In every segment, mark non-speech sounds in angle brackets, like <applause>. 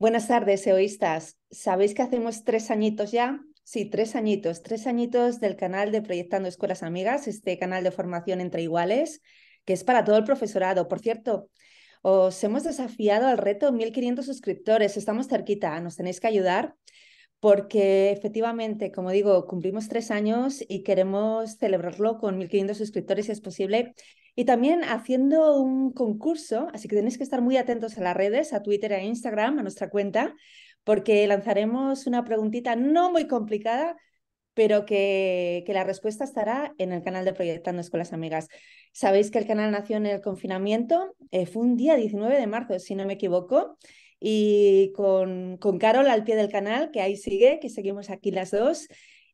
Buenas tardes, egoístas. Sabéis que hacemos tres añitos ya. Sí, tres añitos, tres añitos del canal de Proyectando Escuelas Amigas, este canal de formación entre iguales, que es para todo el profesorado. Por cierto, os hemos desafiado al reto 1.500 suscriptores, estamos cerquita, nos tenéis que ayudar porque efectivamente, como digo, cumplimos tres años y queremos celebrarlo con 1.500 suscriptores si es posible. Y también haciendo un concurso, así que tenéis que estar muy atentos a las redes, a Twitter, a Instagram, a nuestra cuenta, porque lanzaremos una preguntita no muy complicada, pero que, que, la respuesta estará en el canal de Proyectando Escuelas Amigas. Sabéis que el canal nació en el confinamiento, eh, fue un día 19 de marzo, si no me equivoco, y con, con Carol al pie del canal, que ahí sigue, que seguimos aquí las dos,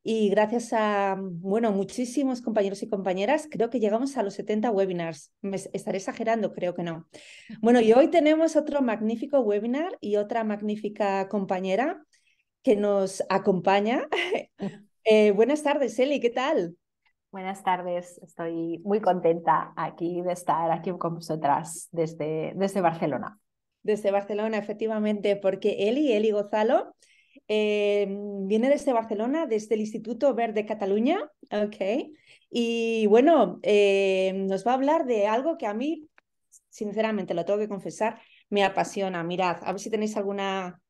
y gracias a bueno, muchísimos compañeros y compañeras, creo que llegamos a los 70 webinars. Me estaré exagerando, creo que no. Bueno, y hoy tenemos otro magnífico webinar y otra magnífica compañera que nos acompaña. <laughs> Eh, buenas tardes, Eli, ¿qué tal? Buenas tardes, estoy muy contenta aquí de estar aquí con vosotras desde, desde Barcelona. Desde Barcelona, efectivamente, porque Eli, Eli Gozalo, Em, viene desde Barcelona, desde el Instituto Verde Cataluña, okay. Y bueno, em, nos va a hablar de algo que a mí, sinceramente, lo tengo que confesar, me apasiona. Mirad, a ver si tenéis alguna...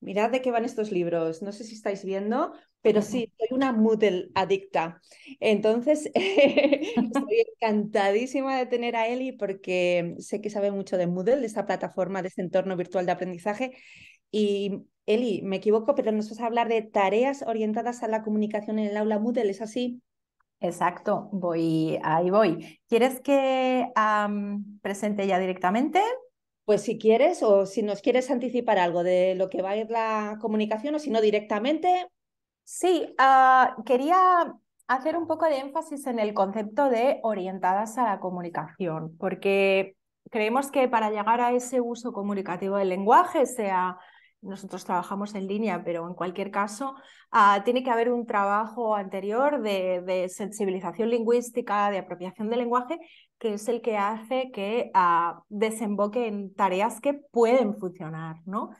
Mirad de qué van estos libros. No sé si estáis viendo, pero sí, soy una Moodle adicta. Entonces, <laughs> estoy encantadísima de tener a Eli porque sé que sabe mucho de Moodle, de esta plataforma, de este entorno virtual de aprendizaje. Y Eli, me equivoco, pero nos vas a hablar de tareas orientadas a la comunicación en el aula Moodle, ¿es así? Exacto, voy, ahí voy. ¿Quieres que presente ya directamente? Pues si quieres, o si nos quieres anticipar algo de lo que va a ir la comunicación, o si no directamente. Sí, ah, quería hacer un poco de énfasis en el concepto de orientadas a la comunicación, porque creemos que para llegar a ese uso comunicativo del lenguaje, sea nosotros trabajamos en línea, pero en cualquier caso, ah, tiene que haber un trabajo anterior de, sensibilización lingüística, de apropiación del lenguaje, que es el que hace que ah, desemboque en tareas que pueden funcionar, ¿no?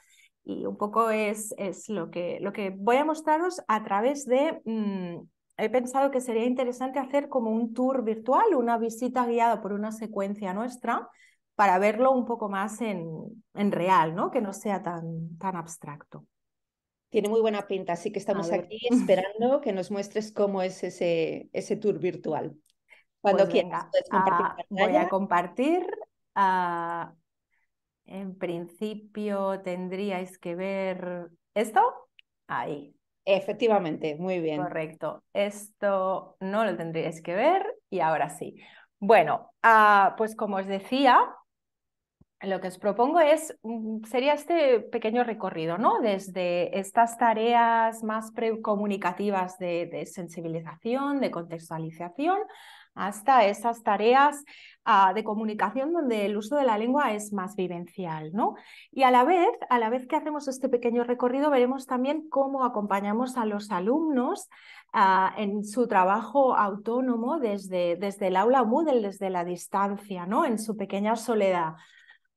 Y un poco es, lo, que, lo que voy a mostraros a través de... Mm, he pensado que sería interesante hacer como un tour virtual, una visita guiada por una secuencia nuestra, para verlo un poco más en, real, ¿no? que no sea tan, tan abstracto. Tiene muy buena pinta, así que estamos aquí <laughs> esperando que nos muestres cómo es ese, ese tour virtual. Cuando pues quieras, puedes compartir. Ah, voy a compartir. Ah, en principio tendríais que ver esto. Ahí. Efectivamente, muy bien. Correcto. Esto no lo tendríais que ver y ahora sí. Bueno, ah, pues como os decía, lo que os propongo es, mm, sería este pequeño recorrido, Desde estas tareas más comunicativas de, sensibilización, de contextualización, hasta esas tareas ah, de comunicación donde el uso de la lengua es más vivencial, Y a la vez, a la vez que hacemos este pequeño recorrido, veremos también cómo acompañamos a los alumnos ah, en su trabajo autónomo desde, desde el aula Moodle, desde la distancia, ¿no? En su pequeña soledad.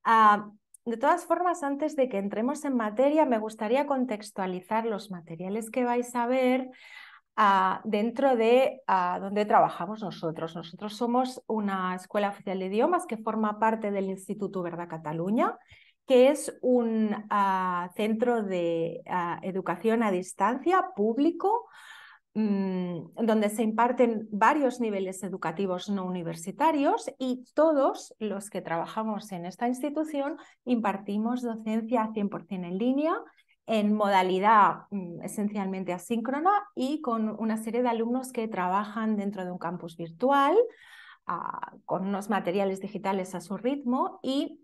Ah, de todas formas, antes de que entremos en materia, me gustaría contextualizar los materiales que vais a ver ah, dentro de ah, donde trabajamos nosotros. Nosotros somos una escuela oficial de idiomas que forma parte del Instituto Verdad Cataluña, que es un centro de educación a distancia público Mm, donde se imparten varios niveles educativos no universitarios y todos los que trabajamos en esta institución impartimos docencia 100% en línea, en modalidad mm, esencialmente asíncrona y con una serie de alumnos que trabajan dentro de un campus virtual, ah, con unos materiales digitales a su ritmo y,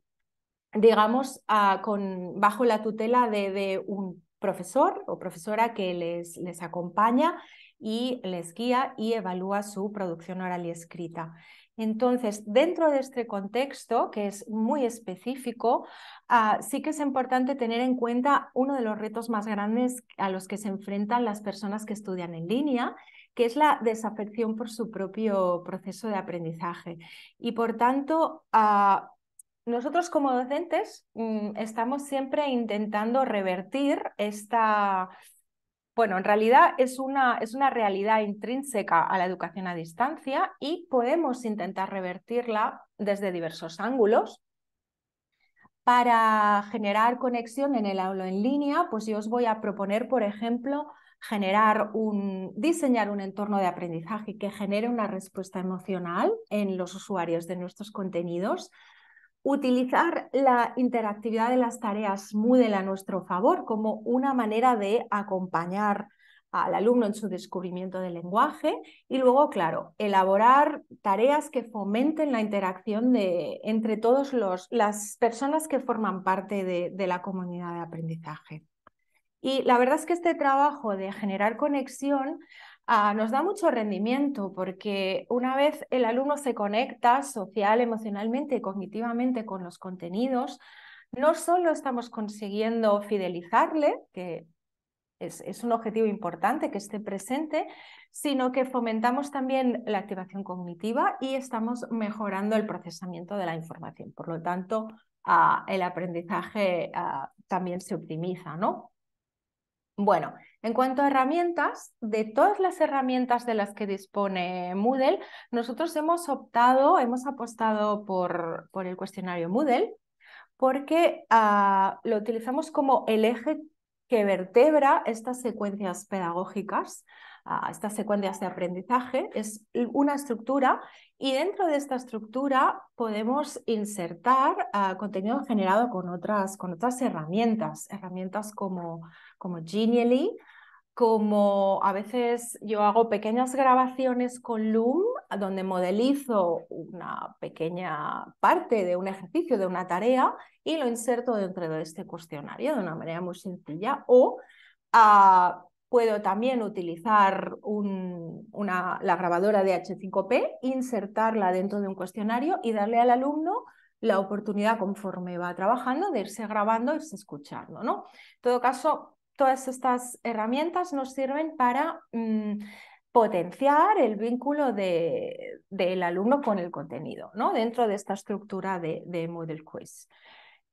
digamos, ah, con, bajo la tutela de, de un profesor o profesora que les, les acompaña y les guía y evalúa su producción oral y escrita. Entonces, dentro de este contexto, que es muy específico, ah, sí que es importante tener en cuenta uno de los retos más grandes a los que se enfrentan las personas que estudian en línea, que es la desafección por su propio proceso de aprendizaje. Y por tanto, ah, nosotros como docentes mm, estamos siempre intentando revertir esta bueno, en realidad es una, realidad intrínseca a la educación a distancia y podemos intentar revertirla desde diversos ángulos. Para generar conexión en el aula en línea, pues yo os voy a proponer, por ejemplo, generar un, diseñar un entorno de aprendizaje que genere una respuesta emocional en los usuarios de nuestros contenidos Utilizar la interactividad de las tareas Moodle a nuestro favor como una manera de acompañar al alumno en su descubrimiento del lenguaje y luego, claro, elaborar tareas que fomenten la interacción de, entre todas las personas que forman parte de la comunidad de aprendizaje. Y la verdad es que este trabajo de generar conexión Ah, nos da mucho rendimiento porque una vez el alumno se conecta social, emocionalmente y cognitivamente con los contenidos, no solo estamos consiguiendo fidelizarle, que es, un objetivo importante que esté presente, sino que fomentamos también la activación cognitiva y estamos mejorando el procesamiento de la información. Por lo tanto, ah, el aprendizaje ah, también se optimiza, ¿no? Bueno, en cuanto a herramientas, de todas las herramientas de las que dispone Moodle, nosotros hemos optado, hemos apostado por, el cuestionario Moodle porque ah, lo utilizamos como el eje que vertebra estas secuencias pedagógicas a estas secuencias de aprendizaje, es una estructura y dentro de esta estructura podemos insertar ah, contenido generado con otras, con otras herramientas, herramientas como, como Genially, como a veces yo hago pequeñas grabaciones con Loom, donde modelizo una pequeña parte de un ejercicio, de una tarea, y lo inserto dentro de este cuestionario de una manera muy sencilla. O ah, puedo también utilizar una, la grabadora de H5P, insertarla dentro de un cuestionario y darle al alumno la oportunidad conforme va trabajando de irse grabando, irse escuchando. ¿no? En todo caso, todas estas herramientas nos sirven para mm, potenciar el vínculo del alumno con el contenido ¿no? dentro de esta estructura de, de Moodle Quiz.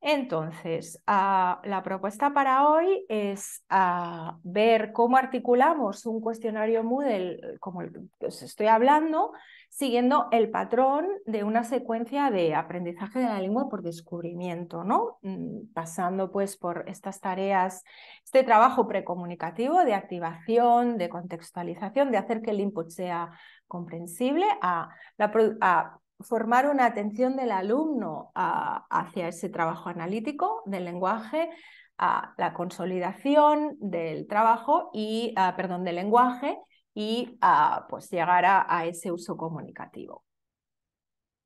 Entonces, ah, la propuesta para hoy es ah, ver cómo articulamos un cuestionario Moodle, como os estoy hablando, siguiendo el patrón de una secuencia de aprendizaje de la lengua por descubrimiento, ¿no? Mm, pasando pues por estas tareas, este trabajo precomunicativo de activación, de contextualización, de hacer que el input sea comprensible a, la, a formar una atención del alumno ah, hacia ese trabajo analítico del lenguaje, a ah, la consolidación del trabajo y, ah, perdón, del lenguaje y a, pues llegar a, ese uso comunicativo.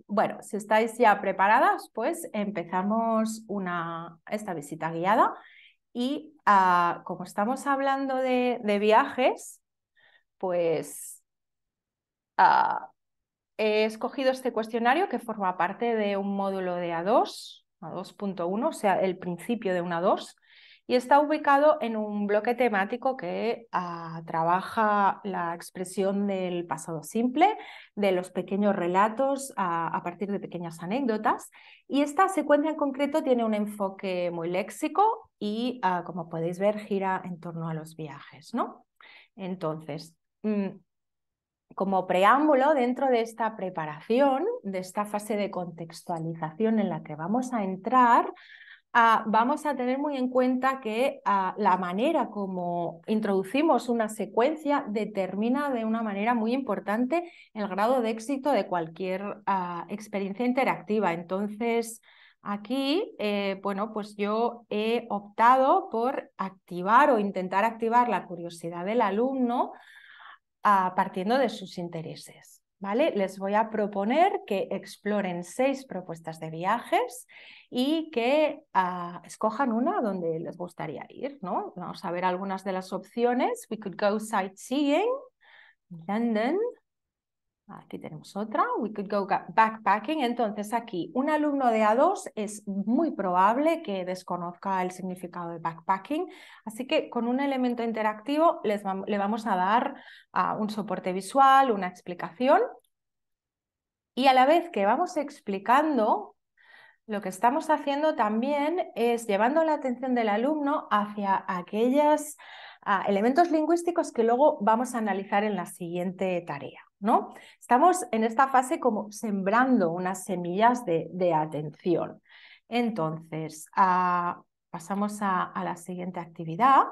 Bueno, si estáis ya preparadas, pues empezamos una, esta visita guiada y como estamos hablando de, viajes, pues he escogido este cuestionario que forma parte de un módulo de A2, A2.1, o sea, el principio de una A2, y está ubicado en un bloque temático que ah, trabaja la expresión del pasado simple, de los pequeños relatos ah, a partir de pequeñas anécdotas. Y esta secuencia en concreto tiene un enfoque muy léxico y, ah, como podéis ver, gira en torno a los viajes. ¿no? Entonces, mm, como preámbulo dentro de esta preparación, de esta fase de contextualización en la que vamos a entrar, ah, vamos a tener muy en cuenta que ah, la manera como introducimos una secuencia determina de una manera muy importante el grado de éxito de cualquier ah, experiencia interactiva. Entonces, Aquí, eh, bueno, pues yo he optado por activar o intentar activar la curiosidad del alumno Ah, partiendo de sus intereses. ¿Vale? Les voy a proponer que exploren seis propuestas de viajes y que ah, escojan una donde les gustaría ir, ¿no? Vamos a ver algunas de las opciones. We could go sightseeing, London, Aquí tenemos otra. We could go backpacking. Entonces aquí, un alumno de A2 es muy probable que desconozca el significado de backpacking. Así que con un elemento interactivo le vamos a dar ah, un soporte visual, una explicación. Y a la vez que vamos explicando, lo que estamos haciendo también es llevando la atención del alumno hacia aquellos ah, elementos lingüísticos que luego vamos a analizar en la siguiente tarea. Estamos en esta fase como sembrando unas semillas de, atención. Entonces, ah, pasamos a, la siguiente actividad,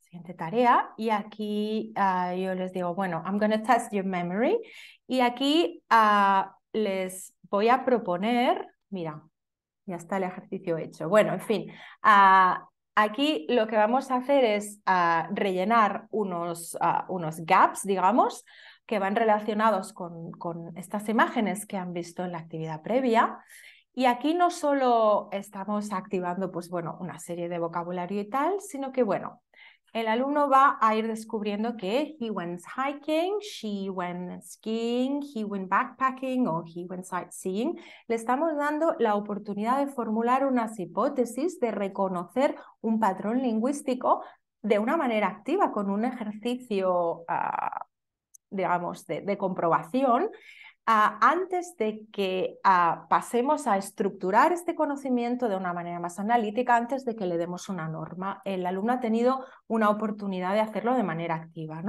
siguiente tarea, y aquí ah, yo les digo, bueno, I'm going to test your memory, y aquí ah, les voy a proponer, mira, ya está el ejercicio hecho. Bueno, en fin, Aquí lo que vamos a hacer es ah, rellenar unos, ah, unos gaps, digamos, que van relacionados con, con, estas imágenes que han visto en la actividad previa. Y aquí no solo estamos activando, pues bueno, una serie de vocabulario y tal, sino que, bueno, el alumno va a ir descubriendo que he went hiking, she went skiing, he went backpacking o he went sightseeing. Le estamos dando la oportunidad de formular unas hipótesis, de reconocer un patrón lingüístico de una manera activa, con un ejercicio, ah, digamos, de comprobación antes de que pasemos a estructurar este conocimiento de una manera más analítica, antes de que le demos una norma, el alumno ha tenido una oportunidad de hacerlo de manera activa.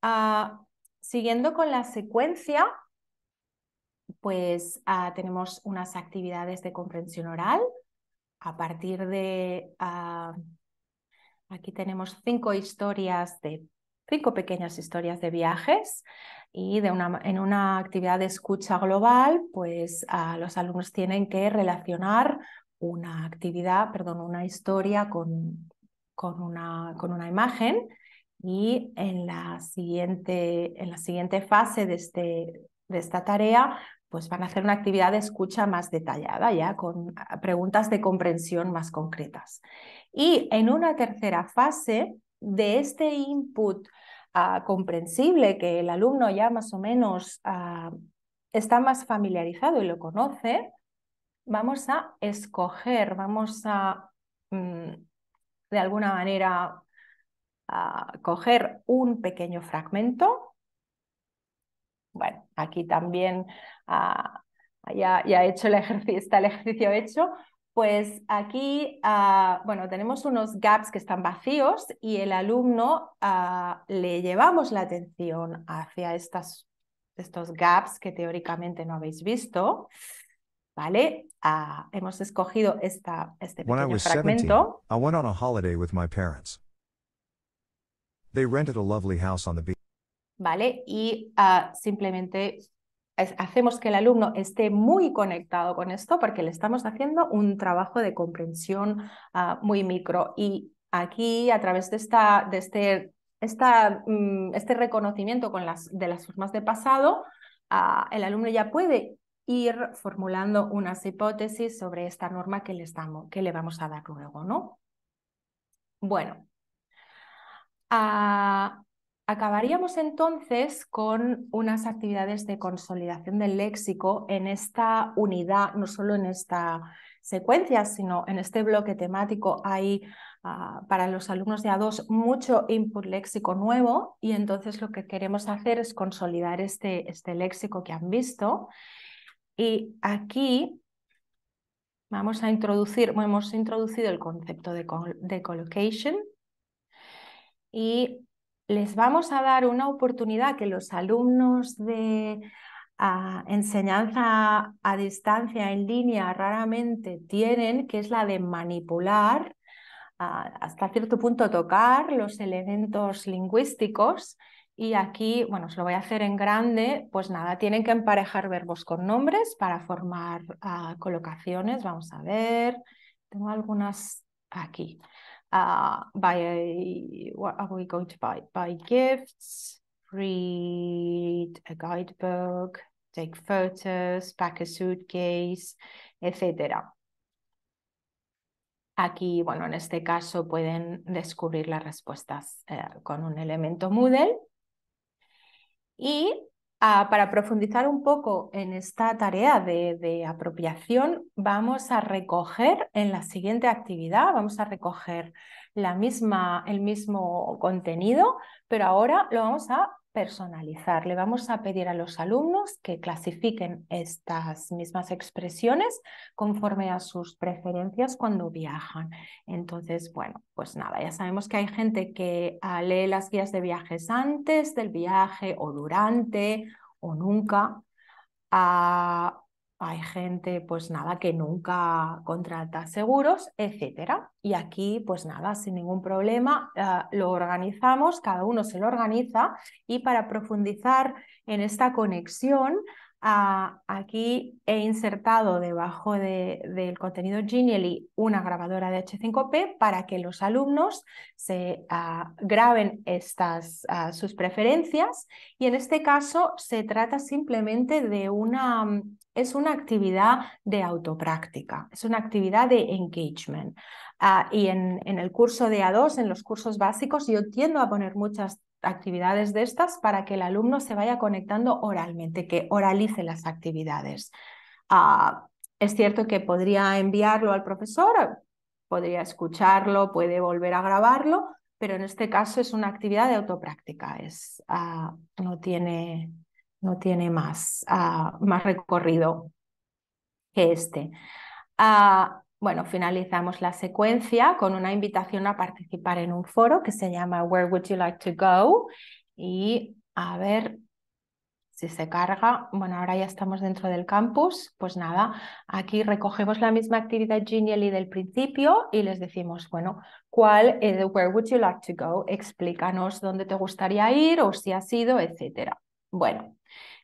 Ah, siguiendo con la secuencia, pues ah, tenemos unas actividades de comprensión oral. A partir de, ah, aquí tenemos cinco historias de, cinco pequeñas historias de viajes y en una actividad de escucha global, pues ah, los alumnos tienen que relacionar una actividad, perdón, una historia con, una, imagen y en la siguiente, en la siguiente fase de, este, de esta tarea pues van a hacer una actividad de escucha más detallada, ya con ah, preguntas de comprensión más concretas. Y en una tercera fase de este input Ah, comprensible, que el alumno ya más o menos ah, está más familiarizado y lo conoce, vamos a escoger, vamos a, mm, de alguna manera, a ah, coger un pequeño fragmento. Bueno, aquí también ya, ya he hecho el ejercicio, está el ejercicio hecho. Pues aquí, ah, bueno, tenemos unos gaps que están vacíos y el alumno ah, le llevamos la atención hacia estas, estos gaps que teóricamente no habéis visto. ¿Vale? Ah, hemos escogido esta, este pequeño fragmento. I went on a holiday with my parents. They rented a lovely house on the beach. ¿Vale? Y simplemente hacemos que el alumno esté muy conectado con esto porque le estamos haciendo un trabajo de comprensión ah, muy micro. Y aquí, a través de, esta, de este, esta, mm, este reconocimiento con las, de las formas de pasado, ah, el alumno ya puede ir formulando unas hipótesis sobre esta norma que le, estamos, que le vamos a dar luego, ¿no? Bueno. Ah, Acabaríamos entonces con unas actividades de consolidación del léxico en esta unidad, no solo en esta secuencia, sino en este bloque temático hay ah, para los alumnos de A2 mucho input léxico nuevo y entonces lo que queremos hacer es consolidar este, este léxico que han visto. Y aquí vamos a introducir, hemos introducido el concepto de, de collocation y les vamos a dar una oportunidad que los alumnos de ah, enseñanza a distancia en línea raramente tienen, que es la de manipular, ah, hasta cierto punto tocar los elementos lingüísticos. Y aquí, bueno, se lo voy a hacer en grande, pues nada, tienen que emparejar verbos con nombres para formar ah, colocaciones. Vamos a ver, tengo algunas aquí uh, by what are we going to buy? Buy gifts, read a guidebook, take photos, pack a suitcase, etc. Aquí, bueno, en este caso pueden descubrir las respuestas eh, con un elemento Moodle. Y Ah, para profundizar un poco en esta tarea de, de, apropiación, vamos a recoger en la siguiente actividad, vamos a recoger la misma, el mismo contenido, pero ahora lo vamos a personalizar. Le vamos a pedir a los alumnos que clasifiquen estas mismas expresiones conforme a sus preferencias cuando viajan. Entonces, bueno, pues nada, ya sabemos que hay gente que ah, lee las guías de viajes antes del viaje o durante o nunca. Ah, hay gente, pues nada, que nunca contrata seguros, etcétera. Y aquí, pues nada, sin ningún problema, ah, lo organizamos, cada uno se lo organiza. Y para profundizar en esta conexión, aquí he insertado debajo del contenido Genially una grabadora de H5P para que los alumnos se ah, graben estas, ah, sus preferencias y en este caso se trata simplemente de una, mm, es una actividad de autopráctica, es una actividad de engagement. Ah, y en, en el curso de A2, en los cursos básicos, yo tiendo a poner muchas actividades de estas para que el alumno se vaya conectando oralmente, que oralice las actividades. Ah, es cierto que podría enviarlo al profesor, podría escucharlo, puede volver a grabarlo, pero en este caso es una actividad de autopráctica, es, ah, no, tiene, no tiene más, ah, más recorrido que este. Bueno, finalizamos la secuencia con una invitación a participar en un foro que se llama Where Would You Like to Go? Y a ver si se carga. Bueno, ahora ya estamos dentro del campus. Pues nada, aquí recogemos la misma actividad Genially del principio y les decimos, bueno, ¿cuál es Where Would You Like to Go? Explícanos dónde te gustaría ir o si has ido, etcétera. Bueno,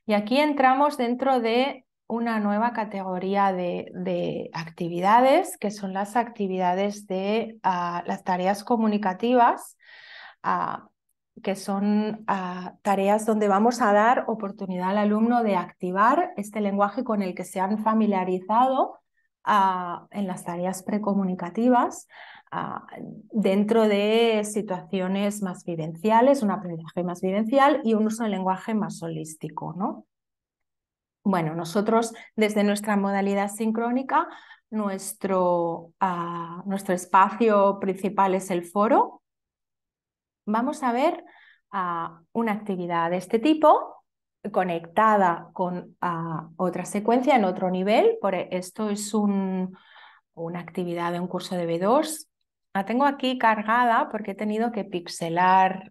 y aquí entramos dentro de una nueva categoría de, actividades, que son las actividades de ah, las tareas comunicativas, ah, que son ah, tareas donde vamos a dar oportunidad al alumno de activar este lenguaje con el que se han familiarizado en las tareas precomunicativas dentro de situaciones más vivenciales, un aprendizaje más vivencial y un uso del lenguaje más holístico, ¿no? Bueno, nosotros desde nuestra modalidad sincrónica, nuestro, ah, nuestro espacio principal es el foro. Vamos a ver ah, una actividad de este tipo conectada con ah, otra secuencia en otro nivel. Por e, esto es una actividad de un curso de B2. La tengo aquí cargada porque he tenido que pixelar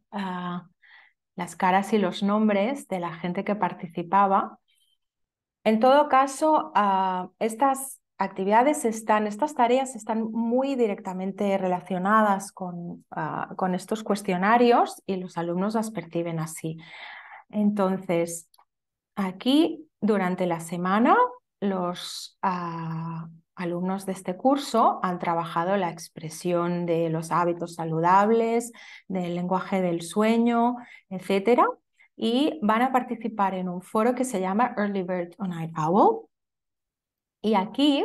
las caras y los nombres de la gente que participaba en todo caso, ah, estas actividades están, estas tareas están muy directamente relacionadas ah, con, estos cuestionarios y los alumnos las perciben así. Entonces, aquí durante la semana los ah, alumnos de este curso han trabajado la expresión de los hábitos saludables, del lenguaje del sueño, etcétera, y van a participar en un foro que se llama Early Bird on Night Owl. Y aquí,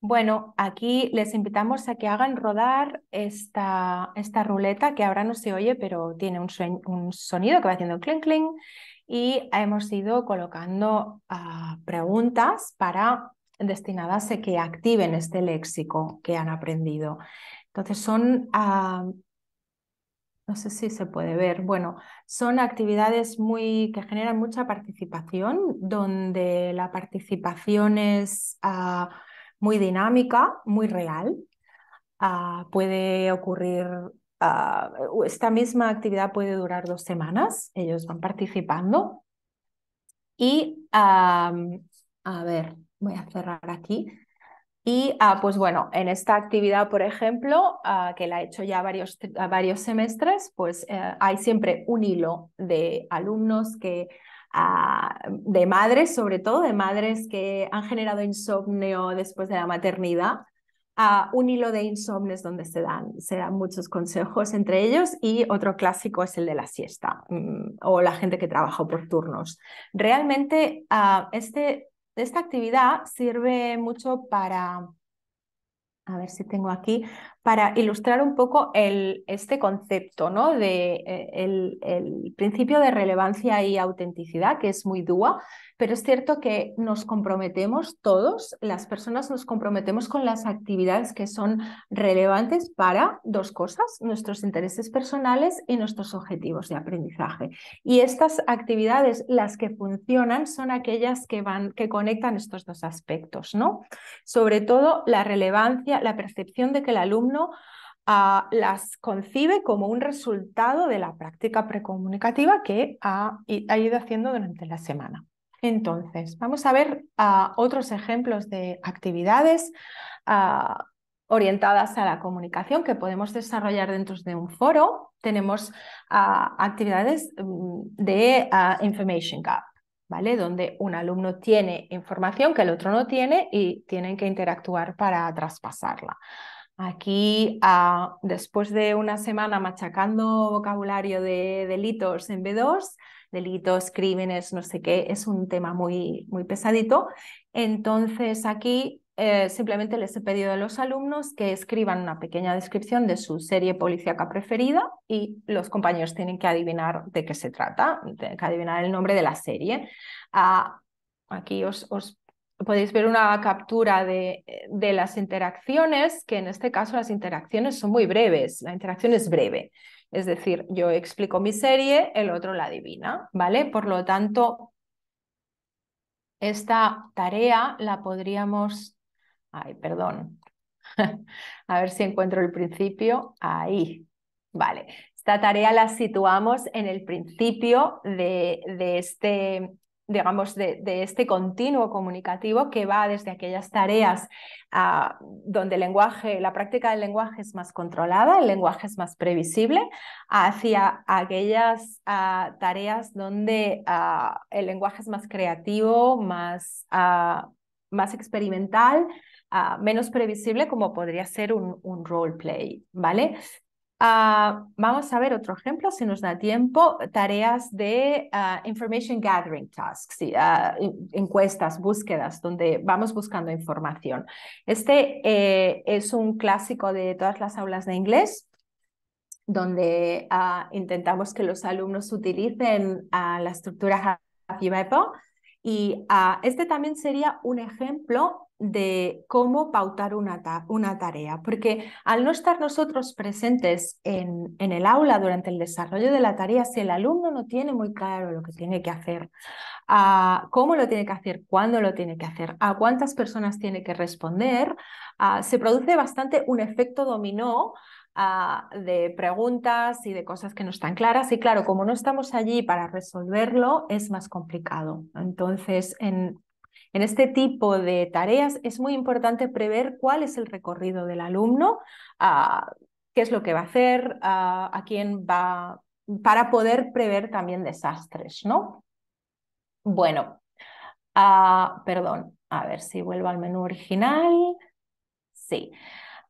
bueno, aquí les invitamos a que hagan rodar esta, esta ruleta que ahora no se oye, pero tiene un, un sonido que va haciendo clink clink. Y hemos ido colocando ah, preguntas para destinadas a que activen este léxico que han aprendido. Entonces son ah, no sé si se puede ver. Bueno, son actividades muy, que generan mucha participación, donde la participación es ah, muy dinámica, muy real. Ah, puede ocurrir, ah, esta misma actividad puede durar dos semanas, ellos van participando. Y, a ver, voy a cerrar aquí. Y ah, pues bueno, en esta actividad, por ejemplo, ah, que la he hecho ya varios, varios semestres, pues eh, hay siempre un hilo de alumnos que, ah, de madres, sobre todo de madres que han generado insomnio después de la maternidad, un hilo de insomnes donde se dan, muchos consejos entre ellos y otro clásico es el de la siesta mm, o la gente que trabaja por turnos. Realmente este esta actividad sirve mucho para, a ver si tengo aquí, para ilustrar un poco este concepto ¿no? de eh, el, principio de relevancia y autenticidad, que es muy dúa, pero es cierto que nos comprometemos todos, las personas nos comprometemos con las actividades que son relevantes para dos cosas, nuestros intereses personales y nuestros objetivos de aprendizaje. Y estas actividades, las que funcionan, son aquellas que van, que conectan estos dos aspectos, ¿no? Sobre todo la relevancia, la percepción de que el alumno Ah, las concibe como un resultado de la práctica precomunicativa que ha, ido haciendo durante la semana. Entonces, vamos a ver ah, otros ejemplos de actividades ah, orientadas a la comunicación que podemos desarrollar dentro de un foro. Tenemos actividades mm, de Information Gap, ¿vale? Donde un alumno tiene información que el otro no tiene y tienen que interactuar para traspasarla. Aquí, después de una semana machacando vocabulario de delitos en B2, delitos, crímenes, no sé qué, es un tema muy, muy pesadito. Entonces, aquí eh, simplemente les he pedido a los alumnos que escriban una pequeña descripción de su serie policíaca preferida y los compañeros tienen que adivinar de qué se trata, tienen que adivinar el nombre de la serie. Ah, aquí os, os podéis ver una captura eh, de, las interacciones, que en este caso las interacciones son muy breves, la interacción es breve. Es decir, yo explico mi serie, el otro la adivina, ¿vale? Por lo tanto, esta tarea la podríamos... Ay, perdón. <laughs> A ver si encuentro el principio. Ahí. Vale. Esta tarea la situamos en el principio de, de este digamos, de, este continuo comunicativo que va desde aquellas tareas ah, donde el lenguaje, la práctica del lenguaje es más controlada, el lenguaje es más previsible, hacia aquellas ah, tareas donde ah, el lenguaje es más creativo, más, más experimental, menos previsible, como podría ser un, un role play, ¿vale? Ah, vamos a ver otro ejemplo, si nos da tiempo, tareas de ah, information gathering tasks, ah, encuestas, búsquedas, donde vamos buscando información. Este eh, es un clásico de todas las aulas de inglés donde intentamos que los alumnos utilicen la estructura Happy y este también sería un ejemplo de cómo pautar una, tarea, porque al no estar nosotros presentes en, el aula durante el desarrollo de la tarea, si el alumno no tiene muy claro lo que tiene que hacer, ah, cómo lo tiene que hacer, cuándo lo tiene que hacer, a cuántas personas tiene que responder, ah, se produce bastante un efecto dominó ah, de preguntas y de cosas que no están claras. Y claro, como no estamos allí para resolverlo, es más complicado. Entonces, en, en este tipo de tareas es muy importante prever cuál es el recorrido del alumno, ah, qué es lo que va a hacer, ah, a quién va, para poder prever también desastres, ¿no? Bueno, ah, perdón, a ver si vuelvo al menú original. Sí.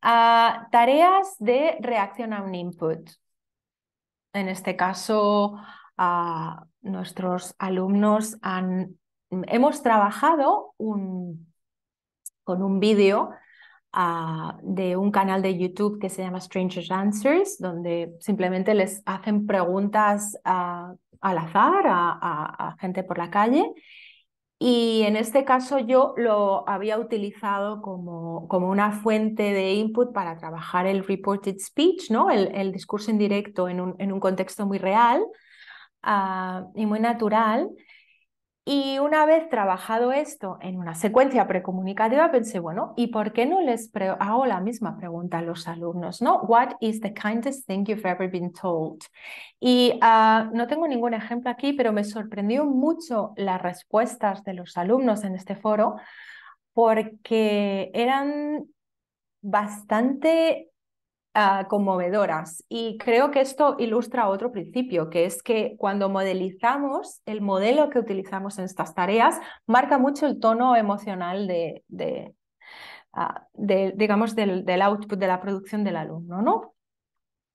tareas de reacción a un input. En este caso, nuestros alumnos han hemos trabajado con un vídeo ah, de un canal de YouTube que se llama Strangers Answers, donde simplemente les hacen preguntas ah, al azar a, gente por la calle. Y en este caso yo lo había utilizado como, una fuente de input para trabajar el reported speech, ¿no? el, discurso indirecto en un, en un contexto muy real ah, y muy natural. Y una vez trabajado esto en una secuencia precomunicativa, pensé, bueno, ¿y por qué no les hago la misma pregunta a los alumnos? ¿no? What is the kindest thing you've ever been told? Y ah, no tengo ningún ejemplo aquí, pero me sorprendió mucho las respuestas de los alumnos en este foro porque eran bastante Ah, conmovedoras. Y creo que esto ilustra otro principio, que es que cuando modelizamos, el modelo que utilizamos en estas tareas marca mucho el tono emocional de, ah, digamos, del, output, de la producción del alumno, ¿no?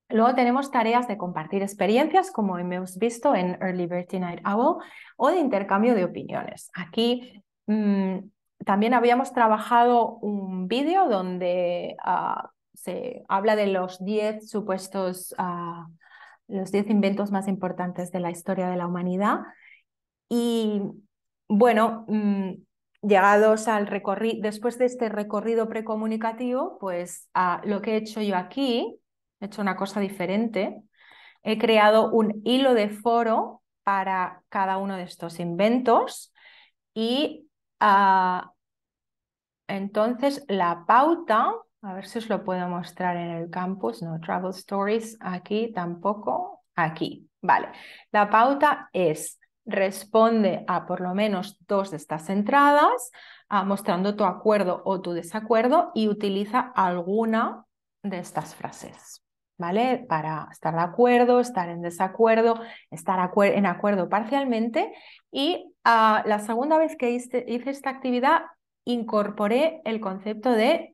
Luego tenemos tareas de compartir experiencias, como hemos visto en Early Birthday Night Owl, o de intercambio de opiniones. Aquí mm, también habíamos trabajado un vídeo donde ah, se habla de los 10 supuestos, ah, los 10 inventos más importantes de la historia de la humanidad. Y bueno, mm, llegados al recorrido, después de este recorrido precomunicativo, pues ah, lo que he hecho yo aquí, he hecho una cosa diferente, he creado un hilo de foro para cada uno de estos inventos y ah, entonces la pauta a ver si os lo puedo mostrar en el campus. No, Travel Stories aquí tampoco. Aquí. Vale. La pauta es responde a por lo menos dos de estas entradas, ah, mostrando tu acuerdo o tu desacuerdo y utiliza alguna de estas frases. ¿Vale? Para estar de acuerdo, estar en desacuerdo, estar en acuerdo parcialmente. Y ah, la segunda vez que hice esta actividad, incorporé el concepto de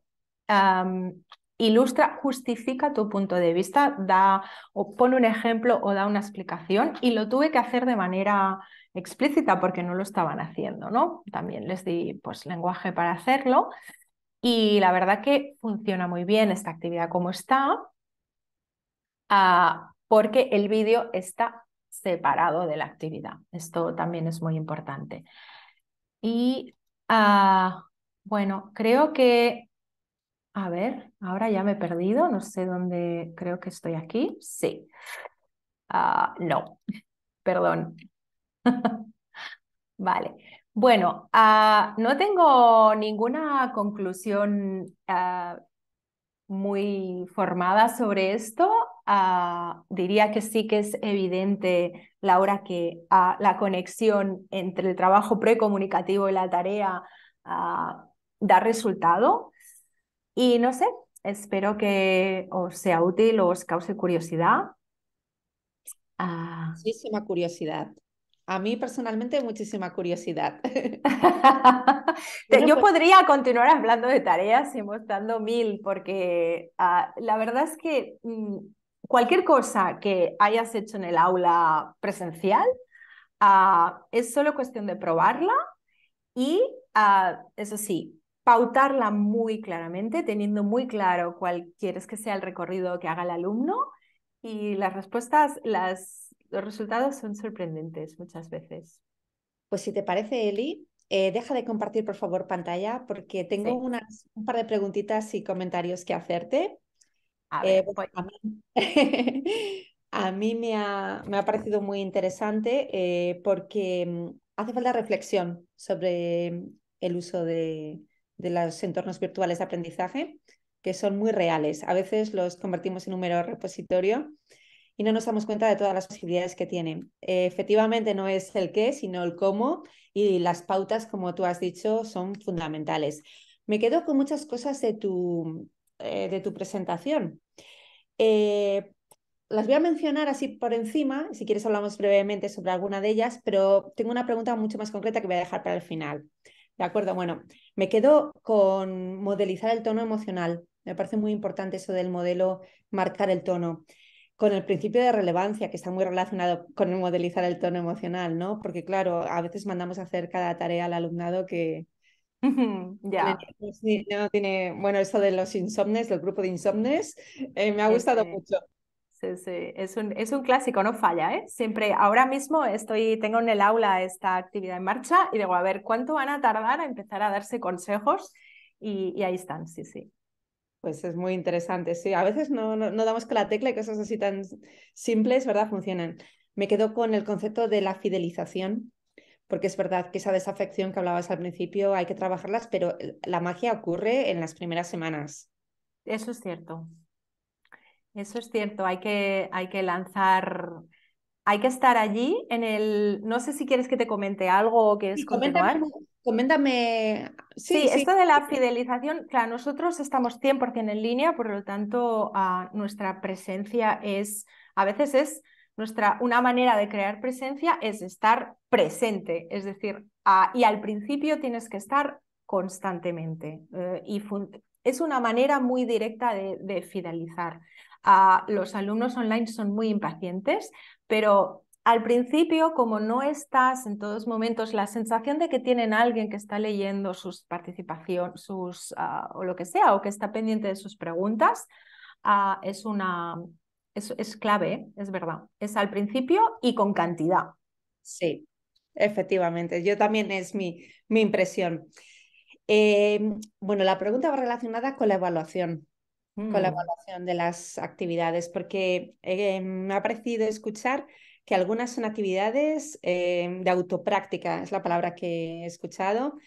ilustra, justifica tu punto de vista, da o pone un ejemplo o da una explicación y lo tuve que hacer de manera explícita porque no lo estaban haciendo, ¿no? También les di pues lenguaje para hacerlo y la verdad que funciona muy bien esta actividad como está ah, porque el vídeo está separado de la actividad. Esto también es muy importante. Y ah, bueno, creo que a ver, ahora ya me he perdido, no sé dónde, creo que estoy aquí. Sí. Ah, no, perdón. <laughs> vale. Bueno, ah, no tengo ninguna conclusión ah, muy formada sobre esto. diría que sí que es evidente, Laura, que la conexión entre el trabajo precomunicativo y la tarea da resultado y no sé, espero que os sea útil o os cause curiosidad. Ah. Muchísima curiosidad. A mí personalmente muchísima curiosidad. <laughs> <laughs> Yo pues podría continuar hablando de tareas y mostrando mil, porque ah, la verdad es que mm, cualquier cosa que hayas hecho en el aula presencial ah, es solo cuestión de probarla y, eso sí, pautarla muy claramente, teniendo muy claro cuál quieres que sea el recorrido que haga el alumno y las respuestas, los resultados son sorprendentes muchas veces. Pues si te parece, Eli, eh, deja de compartir por favor pantalla porque tengo un par de preguntitas y comentarios que hacerte. A, eh, <laughs> mí, me, ha, me ha parecido muy interesante eh, porque mm, hace falta reflexión sobre el uso de, de los entornos virtuales de aprendizaje, que son muy reales. A veces los convertimos en un mero repositorio y no nos damos cuenta de todas las posibilidades que tienen. efectivamente, no es el qué, sino el cómo y las pautas, como tú has dicho, son fundamentales. Me quedo con muchas cosas de tu, eh, de tu presentación. Eh, las voy a mencionar así por encima, si quieres hablamos brevemente sobre alguna de ellas, pero tengo una pregunta mucho más concreta que voy a dejar para el final. De acuerdo, bueno, me quedo con modelizar el tono emocional. Me parece muy importante eso del modelo marcar el tono. Con el principio de relevancia, que está muy relacionado con modelizar el tono emocional, ¿no? Porque, claro, a veces mandamos a hacer cada tarea al alumnado que. <laughs> ya. No tiene, bueno, eso de los insomnes, del grupo de insomnes, eh, me ha gustado mucho. Sí, sí, es un, es un clásico, no falla, ¿eh? Siempre, ahora mismo estoy, tengo en el aula esta actividad en marcha y digo, a ver, ¿cuánto van a tardar a empezar a darse consejos? Y, ahí están, sí, sí. Pues es muy interesante, sí. A veces no, damos con la tecla y cosas así tan simples, ¿verdad? Funcionan. Me quedo con el concepto de la fidelización, porque es verdad que esa desafección que hablabas al principio hay que trabajarlas, pero eh, la magia ocurre en las primeras semanas. Eso es cierto, eso es cierto, hay que, hay que lanzar, hay que estar allí en el, no sé si quieres que te comente algo que es Coméntame, Sí, esto de la fidelización, claro, nosotros estamos 100% en línea, por lo tanto ah, nuestra presencia es, a veces es nuestra, una manera de crear presencia es estar presente, es decir, ah, y al principio tienes que estar constantemente eh, y es una manera muy directa de fidelizar. Ah, los alumnos online son muy impacientes, pero al principio, como no estás en todos momentos, la sensación de que tienen alguien que está leyendo sus participación, sus ah, o lo que sea, o que está pendiente de sus preguntas, ah, es una es, clave, es verdad. Es al principio y con cantidad. Sí, efectivamente. Yo también es mi, impresión. Em, bueno, la pregunta va relacionada con la evaluación con la mm. evaluación de las actividades, porque eh, me ha parecido escuchar que algunas son actividades eh, de autopráctica, es la palabra que he escuchado.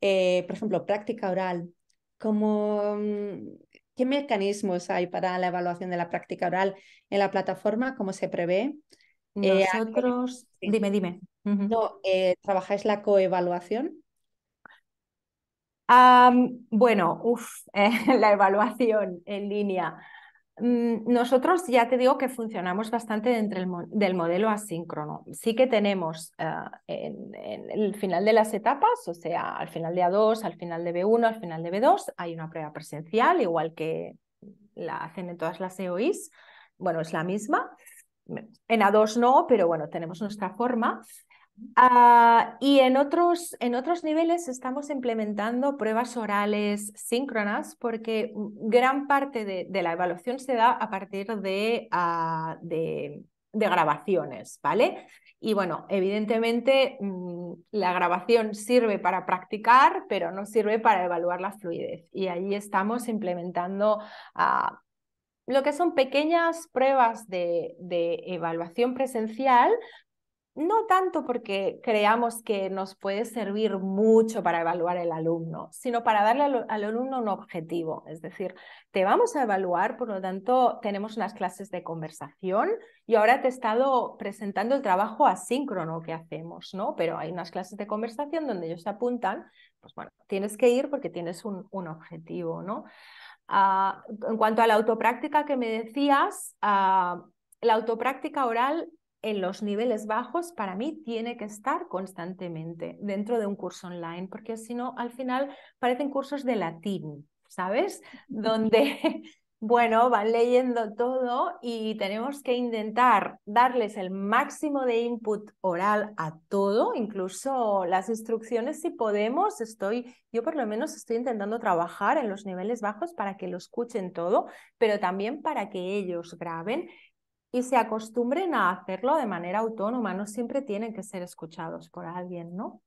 Eh, por ejemplo, práctica oral. Como, mm, ¿Qué mecanismos hay para la evaluación de la práctica oral en la plataforma? ¿Cómo se prevé? Nosotros, dime, dime. ¿Trabajáis la coevaluación? bueno, eh, <laughs> la evaluación en línea. Mm, nosotros ya te digo que funcionamos bastante dentro del modelo asíncrono. Sí que tenemos eh, en, el final de las etapas, o sea, al final de A2, al final de B1, al final de B2, hay una prueba presencial, igual que la hacen en todas las EOIs. Bueno, es la misma. En A2 no, pero bueno, tenemos nuestra forma. Ah, y en otros, en otros niveles estamos implementando pruebas orales síncronas porque gran parte de, la evaluación se da a partir de, ah, de, grabaciones, ¿vale? Y bueno, evidentemente mm, la grabación sirve para practicar, pero no sirve para evaluar la fluidez. Y ahí estamos implementando ah, lo que son pequeñas pruebas de, evaluación presencial no tanto porque creamos que nos puede servir mucho para evaluar el alumno, sino para darle al, alumno un objetivo. Es decir, te vamos a evaluar, por lo tanto, tenemos unas clases de conversación y ahora te he estado presentando el trabajo asíncrono que hacemos, ¿no? Pero hay unas clases de conversación donde ellos se apuntan, pues bueno, tienes que ir porque tienes un, objetivo, ¿no? Ah, en cuanto a la autopráctica que me decías, ah, la autopráctica oral en los niveles bajos para mí tiene que estar constantemente dentro de un curso online, porque si no, al final parecen cursos de latín, ¿sabes? Donde, <laughs> bueno, van leyendo todo y tenemos que intentar darles el máximo de input oral a todo, incluso las instrucciones si podemos. Estoy, yo por lo menos estoy intentando trabajar en los niveles bajos para que lo escuchen todo, pero también para que ellos graben y se acostumbren a hacerlo de manera autónoma, no siempre tienen que ser escuchados por alguien, ¿no?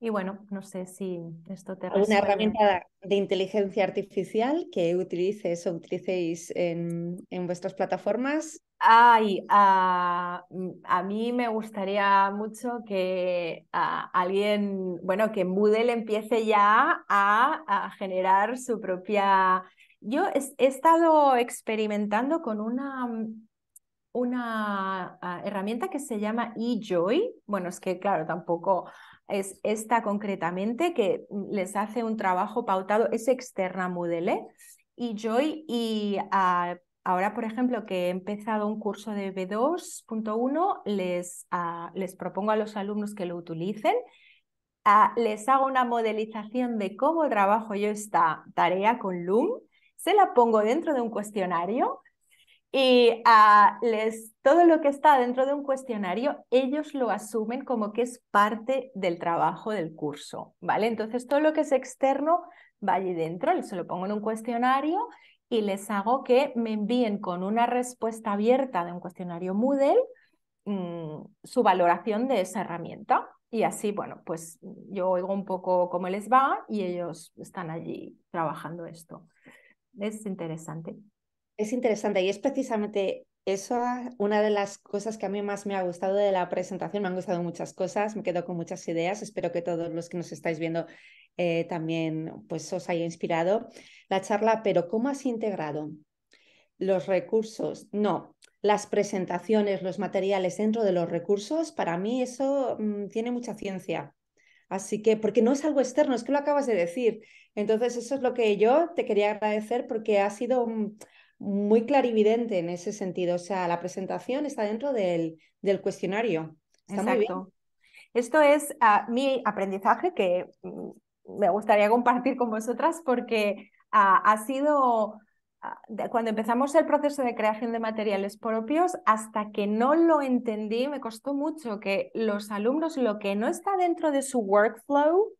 Y bueno, no sé si esto te Una herramienta de inteligencia artificial que utilices o utilicéis en, en vuestras plataformas. Ay, ah, mm, a, mí me gustaría mucho que ah, alguien, bueno, que Moodle empiece ya a, generar su propia. Yo he estado experimentando con una mm, una ah, herramienta que se llama eJoy. Bueno, es que claro, tampoco es esta concretamente que les hace un trabajo pautado, es externa Moodle eJoy y ah, ahora, por ejemplo, que he empezado un curso de B2.1, les, ah, les propongo a los alumnos que lo utilicen. les hago una modelización de cómo trabajo yo esta tarea con Loom, se la pongo dentro de un cuestionario y ah, les, todo lo que está dentro de un cuestionario, ellos lo asumen como que es parte del trabajo del curso, ¿vale? Entonces, todo lo que es externo va allí dentro, se lo pongo en un cuestionario y les hago que me envíen con una respuesta abierta de un cuestionario Moodle mm, su valoración de esa herramienta. Y así, bueno, pues yo oigo un poco cómo les va y ellos están allí trabajando esto. Es interesante. Es interesante y es precisamente eso una de las cosas que a mí más me ha gustado de la presentación. Me han gustado muchas cosas, me quedo con muchas ideas. Espero que todos los que nos estáis viendo eh, también pues, os haya inspirado la charla. Pero ¿cómo has integrado los recursos? No, las presentaciones, los materiales dentro de los recursos, para mí eso mm, tiene mucha ciencia. Así que, porque no es algo externo, es que lo acabas de decir. Entonces, eso es lo que yo te quería agradecer porque ha sido muy clarividente en ese sentido. O sea, la presentación está dentro del, cuestionario. Está muy bien. Esto es ah, mi aprendizaje que mm, me gustaría compartir con vosotras porque ah, ha sido ah, cuando empezamos el proceso de creación de materiales propios, hasta que no lo entendí, me costó mucho que los alumnos, lo que no está dentro de su workflow,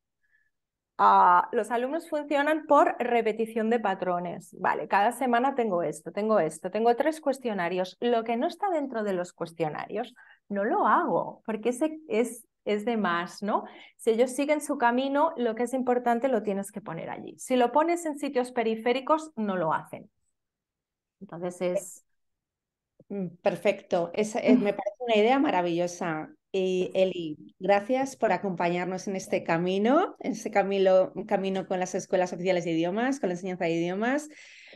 Ah, los alumnos funcionan por repetición de patrones. Vale, cada semana tengo esto, tengo esto, tengo tres cuestionarios. Lo que no está dentro de los cuestionarios, no lo hago, porque ese es, es de más, ¿no? Si ellos siguen su camino, lo que es importante lo tienes que poner allí. Si lo pones en sitios periféricos, no lo hacen. Entonces es... Eh, mm, perfecto, eh, <laughs> me parece una idea maravillosa. Y Eli, gracias por acompañarnos en este camino, en este camino, camino con las escuelas oficiales de idiomas, con la enseñanza de idiomas.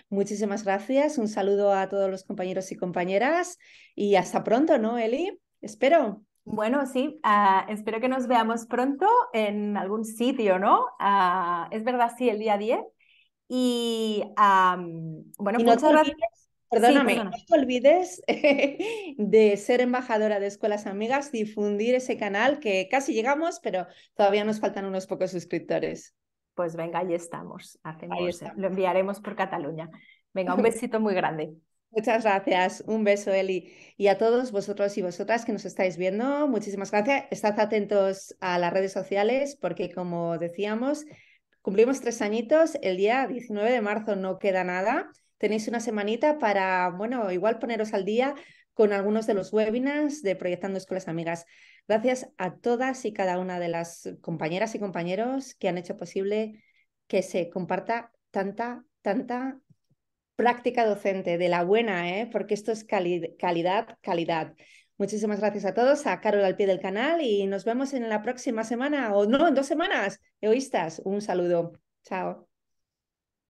Muchísimas gracias. Un saludo a todos los compañeros y compañeras y hasta pronto, ¿no, Eli? Espero. Bueno, sí, ah, espero que nos veamos pronto en algún sitio, ¿no? Ah, es verdad, sí, el día 10. Y bueno, muchas gracias. Perdóname, no te olvides <laughs> de ser embajadora de Escuelas Amigas, difundir ese canal que casi llegamos, pero todavía nos faltan unos pocos suscriptores. Pues venga, allí estamos. Eh, estamos. Lo enviaremos por Cataluña. Venga, un <laughs> besito muy grande. Muchas gracias, un beso Eli. Y a todos vosotros y vosotras que nos estáis viendo, muchísimas gracias. Estad atentos a las redes sociales porque, como decíamos, cumplimos tres añitos el día 19 de marzo, no queda nada tenéis una semanita para, bueno, igual poneros al día con algunos de los webinars de Proyectando Escuelas Amigas. Gracias a todas y cada una de las compañeras y compañeros que han hecho posible que se comparta tanta, tanta práctica docente, de la buena, ¿eh? porque esto es calidad, calidad. Muchísimas gracias a todos, a Carol al pie del canal y nos vemos en la próxima semana o no, en dos semanas. Egoístas, un saludo. Chao.